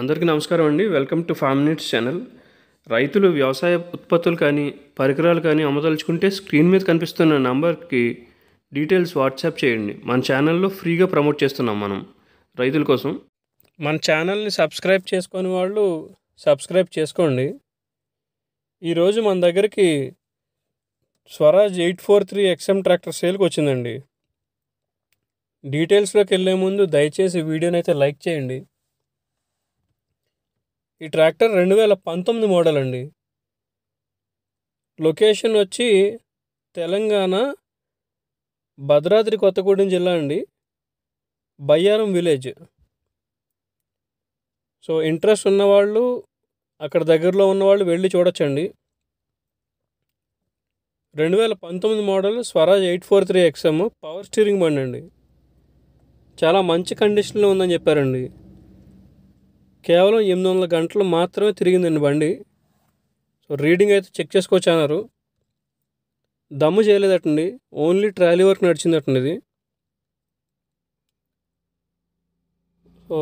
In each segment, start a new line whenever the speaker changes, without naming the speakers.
అందరికీ నమస్కారం అండి welcome to five minutes channel రైతులు వ్యవసాయ ఉత్పత్తులు కానీ పరికరాలు కానీ అమ్మదలుచుకుంటే స్క్రీన్ మీద కనిపిస్తున్న నంబర్కి డీటెయిల్స్ వాట్సాప్ చేయండి మన ఛానల్లో ఫ్రీగా ప్రమోట్ చేస్తున్నాం మనం రైతుల కోసం మన ఛానల్ని సబ్స్క్రైబ్ చేసుకొని వాళ్ళు సబ్స్క్రైబ్ చేసుకోండి ఈరోజు మన దగ్గరికి Swaraj eight four three XM tractor సేల్కి వచ్చిందండి డీటెయిల్స్లోకి వెళ్ళే ముందు దయచేసి వీడియోనైతే లైక్ చేయండి ఈ ట్రాక్టర్ రెండు వేల పంతొమ్మిది మోడల్ అండి లొకేషన్ వచ్చి తెలంగాణ భద్రాద్రి కొత్తగూడెం జిల్లా అండి బయ్యారం విలేజ్ సో ఇంట్రెస్ట్ ఉన్నవాళ్ళు అక్కడ దగ్గరలో ఉన్నవాళ్ళు వెళ్ళి చూడొచ్చండి రెండు వేల పంతొమ్మిది model Swaraj eight four three XM power steering బండి అండి చాలా మంచి కండిషన్లో ఉందని చెప్పారండి కేవలం ఎనిమిది వందల గంటలు మాత్రమే తిరిగిందండి బండి సో రీడింగ్ అయితే చెక్ చేసుకోవచ్చు అన్నారు దమ్ము చేయలేదటండి ఓన్లీ ట్రాలీ వర్క్ నడిచిందటండి ఇది సో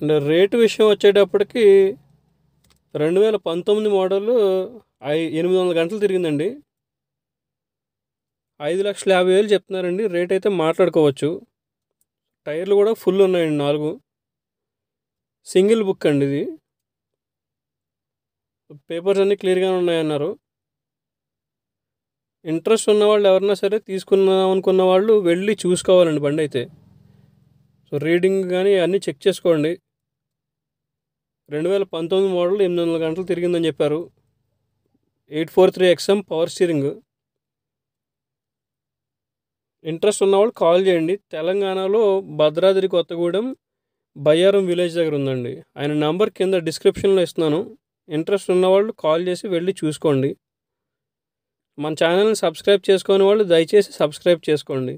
అంటే రేటు విషయం వచ్చేటప్పటికి రెండు వేల పంతొమ్మిది మోడల్ ఐ ఎనిమిది వందల గంటలు తిరిగిందండి ఐదు లక్షల యాభై వేలు చెప్తున్నారండి రేట్ అయితే మాట్లాడుకోవచ్చు టైర్లు కూడా ఫుల్ ఉన్నాయండి నాలుగు సింగిల్ బుక్ అండి ఇది పేపర్స్ అన్నీ క్లియర్గానే ఉన్నాయన్నారు ఇంట్రెస్ట్ ఉన్నవాళ్ళు ఎవరైనా సరే తీసుకుందాం అనుకున్న వాళ్ళు వెళ్ళి చూసుకోవాలండి బండి అయితే సో రీడింగ్ కానీ అన్నీ చెక్ చేసుకోండి రెండు వేల పంతొమ్మిది మోడల్ ఎనిమిది వందల గంటలు తిరిగిందని చెప్పారు eight four three XM power steering interest ఉన్నవాళ్ళు కాల్ చేయండి తెలంగాణలో భద్రాద్రి కొత్తగూడెం బయ్యారం విలేజ్ దగ్గర ఉందండి ఆయన నంబర్ కింద డిస్క్రిప్షన్లో ఇస్తున్నాను ఇంట్రెస్ట్ ఉన్నవాళ్ళు కాల్ చేసి వెళ్ళి చూసుకోండి మన ఛానల్ని సబ్స్క్రైబ్ చేసుకోని వాళ్ళు దయచేసి సబ్స్క్రైబ్ చేసుకోండి